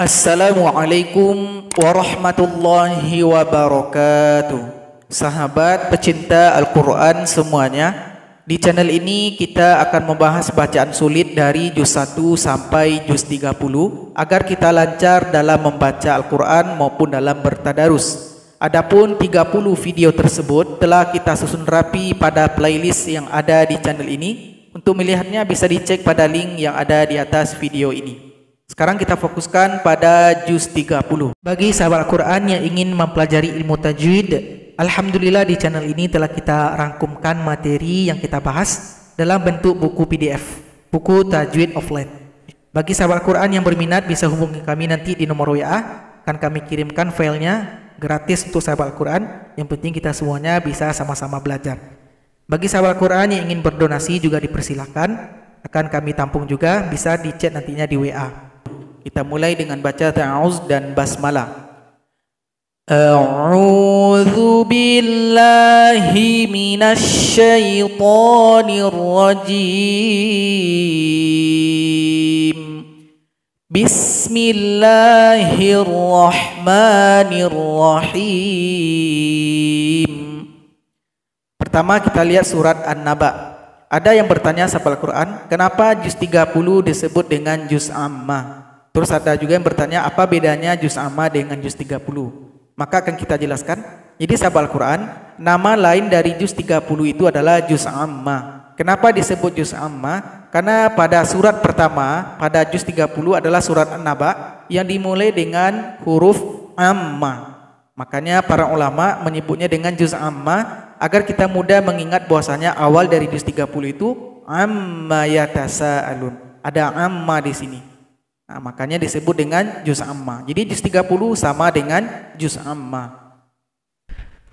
Assalamualaikum warahmatullahi wabarakatuh Sahabat pecinta Al-Quran semuanya Di channel ini kita akan membahas bacaan sulit dari Juz 1 sampai Juz 30 Agar kita lancar dalam membaca Al-Quran maupun dalam bertadarus Adapun 30 video tersebut telah kita susun rapi pada playlist yang ada di channel ini Untuk melihatnya bisa dicek pada link yang ada di atas video ini sekarang kita fokuskan pada juz 30. Bagi sahabat Al-Quran yang ingin mempelajari ilmu tajwid, Alhamdulillah di channel ini telah kita rangkumkan materi yang kita bahas dalam bentuk buku PDF, buku tajwid offline. Bagi sahabat Al-Quran yang berminat bisa hubungi kami nanti di nomor WA, akan kami kirimkan filenya gratis untuk sahabat Al-Quran. Yang penting kita semuanya bisa sama-sama belajar. Bagi sahabat Al-Quran yang ingin berdonasi juga dipersilahkan, akan kami tampung juga bisa di chat nantinya di WA. Kita mulai dengan baca ta'awuz dan basmalah. A'udzu billahi minasy syaithanir rajim. Bismillahirrahmanirrahim. Pertama kita lihat surat An-Naba. Ada yang bertanya sahabat Al-Quran, kenapa juz 30 disebut dengan juz amma? Terus ada juga yang bertanya apa bedanya juz amma dengan juz 30? Maka akan kita jelaskan. Jadi sahabat Al-Qur'an, nama lain dari juz 30 itu adalah juz amma. Kenapa disebut juz amma? Karena pada surat pertama, pada juz 30 adalah surat An-Naba yang dimulai dengan huruf amma. Makanya para ulama menyebutnya dengan juz amma agar kita mudah mengingat bahwasanya awal dari juz 30 itu amma yatasaalun. Ada amma di sini. Nah, makanya disebut dengan juz amma. Jadi juz 30 sama dengan juz amma.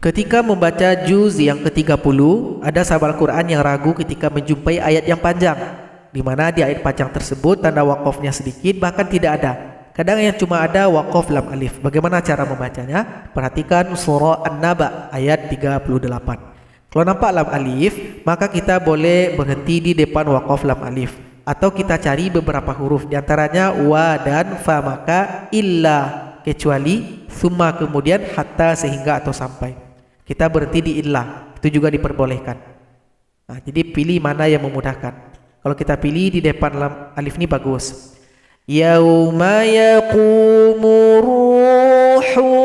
Ketika membaca juz yang ke-30, ada sahabat quran yang ragu ketika menjumpai ayat yang panjang. Di mana di ayat panjang tersebut tanda wakofnya sedikit bahkan tidak ada. Kadang yang cuma ada wakof lam alif. Bagaimana cara membacanya? Perhatikan surah An-Naba ayat 38. Kalau nampak lam alif, maka kita boleh berhenti di depan wakof lam alif atau kita cari beberapa huruf diantaranya wa dan fa maka illa kecuali summa kemudian hatta sehingga atau sampai kita berhenti di illa itu juga diperbolehkan nah, jadi pilih mana yang memudahkan kalau kita pilih di depan alif ini bagus yauma yaqumu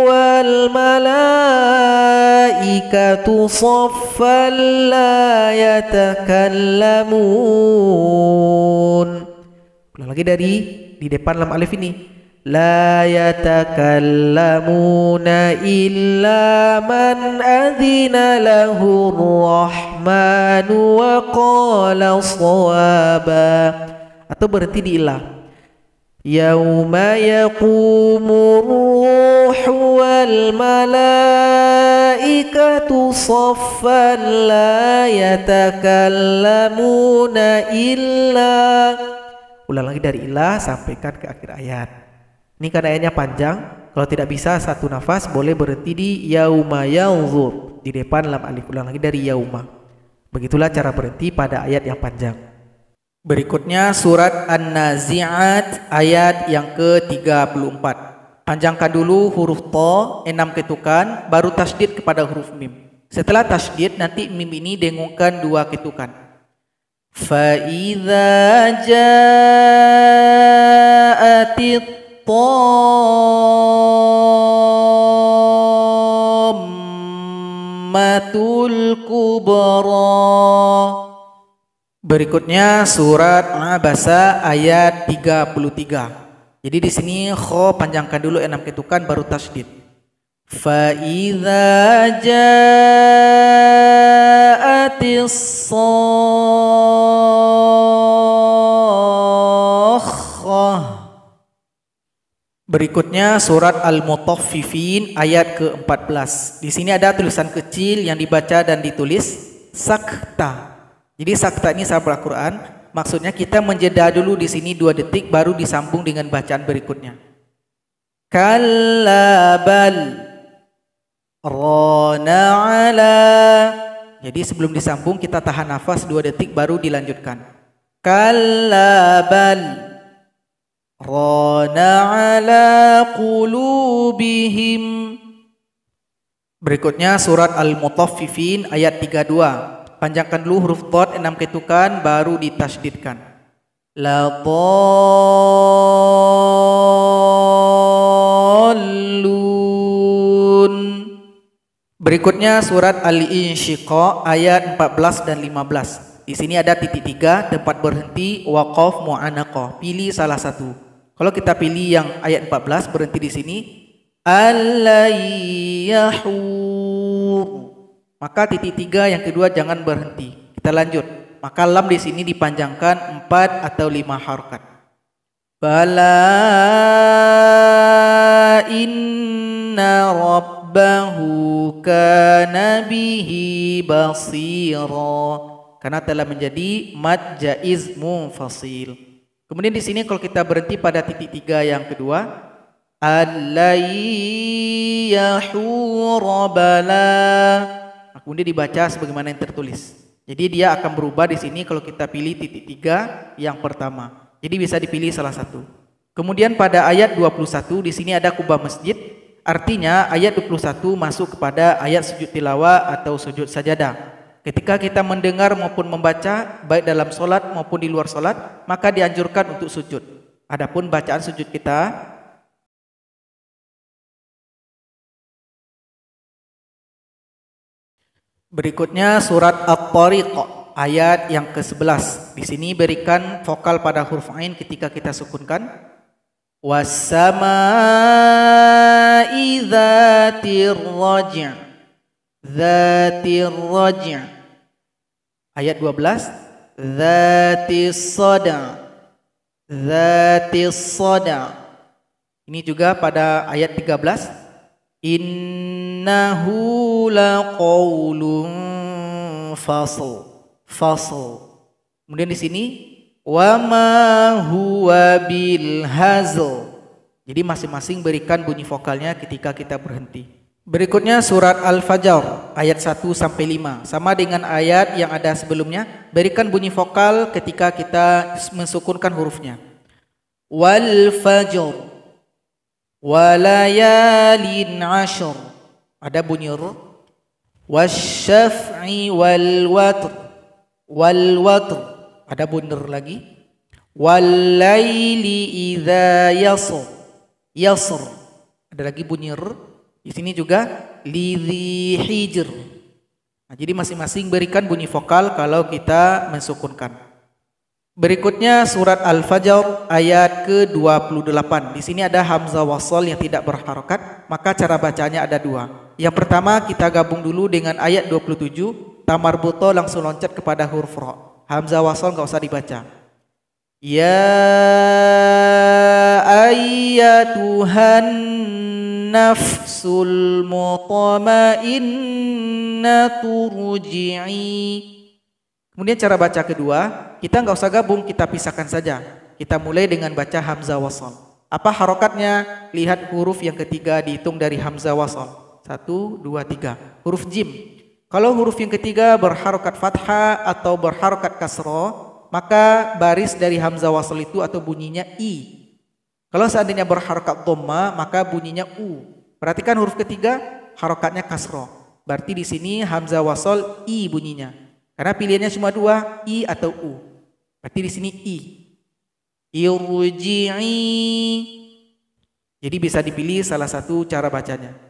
wal malaikatu saffan la yatakallamun lagi dari di depan lam alif ini la yatakallamuna illa man adzina lahu rahman wa qala sawaba atau berhenti di ilah yauma yaqumur ruhu wal malaikatu saffan la yatakallamuna illa ulang lagi dari ilah sampaikan ke akhir ayat. Ini karena ayatnya panjang, kalau tidak bisa satu nafas boleh berhenti di yauma yanzur di depan lam alif ulang lagi dari yauma. Begitulah cara berhenti pada ayat yang panjang. Berikutnya surat An-Nazi'at ayat yang ke-34. Panjangkan dulu huruf to, enam ketukan, baru tasdid kepada huruf mim. Setelah tasdid nanti mim ini dengungkan dua ketukan. فإذا جاءت الطامة الكبرى Berikutnya surat Abasa ayat 33. Jadi di sini kho panjangkan dulu enam ketukan baru tasdid. Fa'idha Berikutnya surat Al-Mutaffifin ayat ke-14. Di sini ada tulisan kecil yang dibaca dan ditulis sakta. Jadi sakta ini sahabat Al-Quran. Maksudnya kita menjeda dulu di sini dua detik baru disambung dengan bacaan berikutnya. Kallabal rana ala jadi sebelum disambung kita tahan nafas dua detik baru dilanjutkan. Kallabal rana ala qulubihim Berikutnya surat Al-Mutaffifin ayat 32. Panjangkan dulu huruf tot enam ketukan baru ditasdidkan. La Berikutnya surat Al-Insyiqaq ayat 14 dan 15. Di sini ada titik tiga, tempat berhenti, waqaf, mu'anaqah. Pilih salah satu. Kalau kita pilih yang ayat 14 berhenti di sini alayyahur. Maka titik tiga yang kedua jangan berhenti. Kita lanjut. Maka lam di sini dipanjangkan 4 atau 5 harokat. Bala inna rabb ربه كان به بصيرا karena telah menjadi mad jaiz munfasil. Kemudian di sini kalau kita berhenti pada titik tiga yang kedua, Alayyahurbala. Nah, kemudian dibaca sebagaimana yang tertulis. Jadi dia akan berubah di sini kalau kita pilih titik tiga yang pertama. Jadi bisa dipilih salah satu. Kemudian pada ayat 21 di sini ada kubah masjid Artinya ayat 21 masuk kepada ayat sujud tilawah atau sujud sajadah. Ketika kita mendengar maupun membaca baik dalam solat maupun di luar solat, maka dianjurkan untuk sujud. Adapun bacaan sujud kita Berikutnya surat At-Tariq ayat yang ke-11. Di sini berikan vokal pada huruf ain ketika kita sukunkan Wassamai dhatir الرجع Dhatir الرجع ayat 12 Dhatis soda Dhatis soda ini juga pada ayat 13 innahu laqaulun fasl fasl kemudian di sini wa ma huwa bil hazl. Jadi masing-masing berikan bunyi vokalnya ketika kita berhenti. Berikutnya surat Al-Fajr ayat 1 sampai 5 sama dengan ayat yang ada sebelumnya berikan bunyi vokal ketika kita mensukunkan hurufnya. Wal fajr walayalin ashur. Ada bunyi r. Wasyaf'i wal watr wal watr ada bundar lagi. Walaili idza yasr. Yasr. Ada lagi bunyi r. Di sini juga lidhi hijr. Nah, jadi masing-masing berikan bunyi vokal kalau kita mensukunkan. Berikutnya surat Al-Fajr ayat ke-28. Di sini ada hamzah wasal yang tidak berharokat, maka cara bacanya ada dua. Yang pertama kita gabung dulu dengan ayat 27, tamar buto langsung loncat kepada huruf roh Hamzah wasal nggak usah dibaca. Ya Tuhan nafsul mutmainnatu turji'i. Kemudian cara baca kedua, kita nggak usah gabung, kita pisahkan saja. Kita mulai dengan baca hamzah wasal. Apa harokatnya? Lihat huruf yang ketiga dihitung dari hamzah wasal. Satu, dua, tiga. Huruf jim. Kalau huruf yang ketiga berharokat fathah atau berharokat kasroh, maka baris dari hamzah wasl itu atau bunyinya i. Kalau seandainya berharokat dhamma, maka bunyinya u. Perhatikan huruf ketiga harokatnya kasroh, Berarti di sini hamzah wasl i bunyinya. Karena pilihannya cuma dua, i atau u. Berarti di sini i. Irji'i. Jadi bisa dipilih salah satu cara bacanya.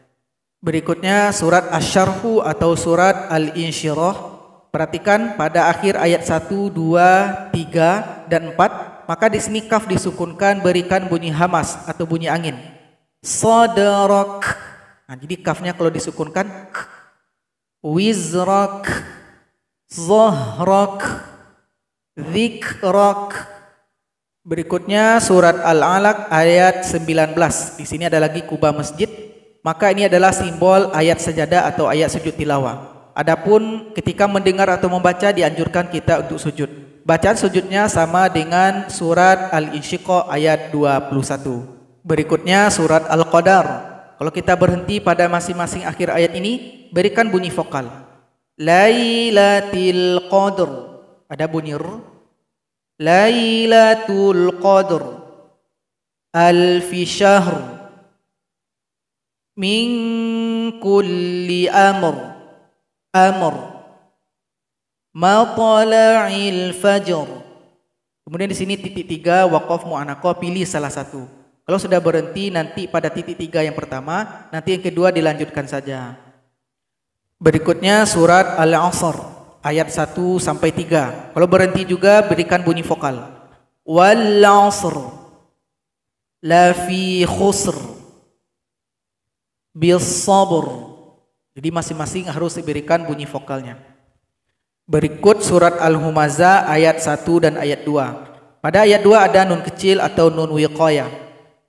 Berikutnya surat Asy-Syarhu atau surat Al-Insyirah. Perhatikan pada akhir ayat 1, 2, 3 dan 4, maka di sini kaf disukunkan berikan bunyi hamas atau bunyi angin. Sadarak. Nah, jadi kafnya kalau disukunkan wizrak, zahrak, zikrak. Berikutnya surat Al-Alaq ayat 19. Di sini ada lagi kubah masjid maka ini adalah simbol ayat sajadah atau ayat sujud tilawah. Adapun ketika mendengar atau membaca dianjurkan kita untuk sujud. Bacaan sujudnya sama dengan surat Al-Insyiqaq ayat 21. Berikutnya surat Al-Qadar. Kalau kita berhenti pada masing-masing akhir ayat ini, berikan bunyi vokal. Lailatul Qadr Ada bunyi r. Lailatul Qadr Alfi syahr min kulli amr amr ma tala'il fajr kemudian di sini titik tiga waqaf mu'anako pilih salah satu kalau sudah berhenti nanti pada titik tiga yang pertama nanti yang kedua dilanjutkan saja berikutnya surat al-asr ayat 1 sampai 3 kalau berhenti juga berikan bunyi vokal wal asr la fi khusr Bil sobor, Jadi masing-masing harus diberikan bunyi vokalnya. Berikut surat al humaza ayat 1 dan ayat 2. Pada ayat 2 ada nun kecil atau nun wiqaya.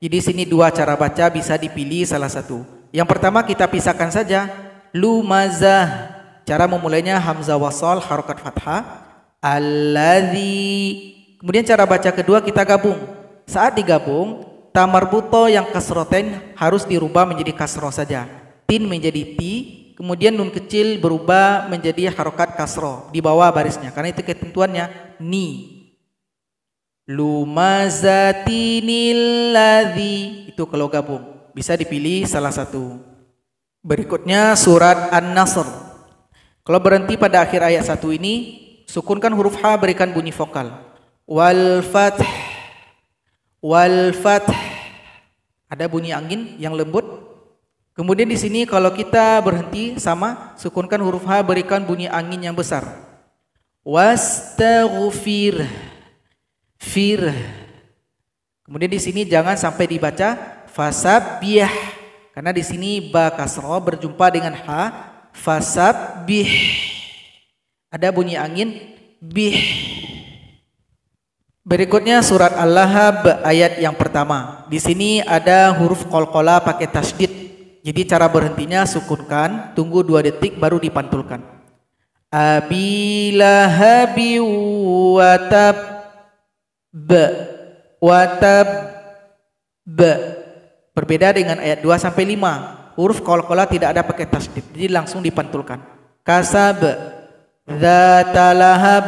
Jadi sini dua cara baca bisa dipilih salah satu. Yang pertama kita pisahkan saja lumazah. Cara memulainya hamzah wasal harokat fathah alladzi. Kemudian cara baca kedua kita gabung. Saat digabung Tamarbuto yang kasroten harus dirubah menjadi kasro saja. Tin menjadi ti, kemudian nun kecil berubah menjadi harokat kasro di bawah barisnya. Karena itu ketentuannya ni. Lumazatinilladhi. itu kalau gabung bisa dipilih salah satu. Berikutnya surat An-Nasr. Kalau berhenti pada akhir ayat satu ini, sukunkan huruf H berikan bunyi vokal. Walfat, walfat. Ada bunyi angin yang lembut. Kemudian di sini kalau kita berhenti sama sukunkan huruf H berikan bunyi angin yang besar. Wastaghfir. Fir. Kemudian di sini jangan sampai dibaca fasabbih karena di sini ba kasroh berjumpa dengan h fasabbih. Ada bunyi angin bih. Berikutnya surat Al-Lahab ayat yang pertama. Di sini ada huruf kolkola pakai tasdid. Jadi cara berhentinya sukunkan, tunggu dua detik baru dipantulkan. Abilahabi watab be watab be berbeda dengan ayat 2 sampai 5 huruf kolkola tidak ada pakai tasdid jadi langsung dipantulkan kasab zatalahab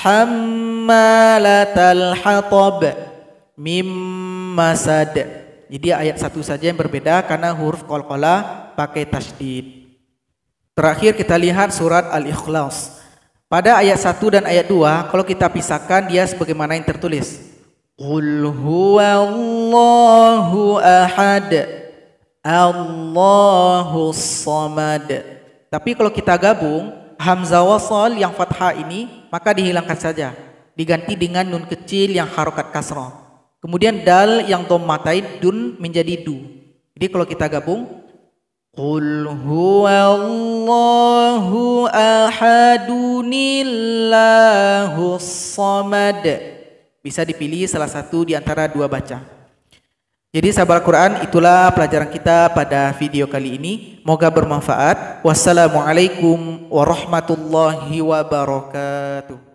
hammalatal hatab mim masad. Jadi ayat satu saja yang berbeda karena huruf kolkola pakai tasdid. Terakhir kita lihat surat Al-Ikhlas. Pada ayat 1 dan ayat 2 kalau kita pisahkan dia sebagaimana yang tertulis. Qul huwallahu ahad. Allahus samad. Tapi kalau kita gabung hamzah wasal yang fathah ini maka dihilangkan saja diganti dengan nun kecil yang harokat kasroh kemudian dal yang dommatain dun menjadi du jadi kalau kita gabung Qul huwallahu ahadunillahu samad bisa dipilih salah satu di antara dua baca jadi sabar quran itulah pelajaran kita pada video kali ini. Moga bermanfaat. Wassalamualaikum warahmatullahi wabarakatuh.